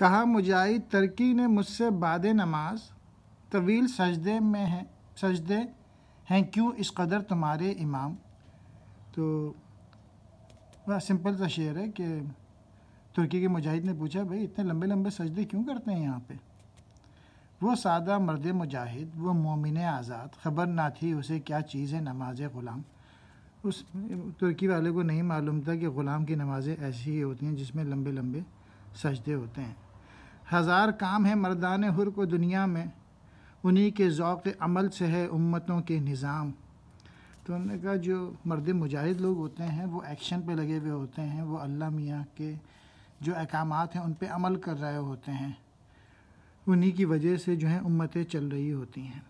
कहा मुजाहिद तरकी ने मुझसे बाद नमाज तवील सजदे में हैं सजदे हैं क्यों इस कदर तुम्हारे इमाम तो वह सिंपल सा शेर है कि तुर्की के मुजाहिद ने पूछा भाई इतने लंबे लंबे सजदे क्यों करते हैं यहाँ पे वो सादा मर्द मुजाहिद वो मोमिन आज़ाद खबर ना थी उसे क्या चीज़ है नमाज ग़ुलाम उस तुर्की वाले को नहीं मालूम था कि ग़ुलाम की नमाज़ें ऐसी ही होती हैं जिसमें लंबे लंबे सजदे होते हैं हज़ार काम है मर्दान हुर को दुनिया में उन्हीं के ज़ौक़ अमल से है उम्मतों के निज़ाम तो उन्होंने कहा जो मर्द मुजाहिद लोग होते हैं वो एक्शन पे लगे हुए होते हैं वो अल्लाह मियाँ के जो अहकाम हैं उन पे अमल कर रहे होते हैं उन्हीं की वजह से जो है उम्मतें चल रही होती हैं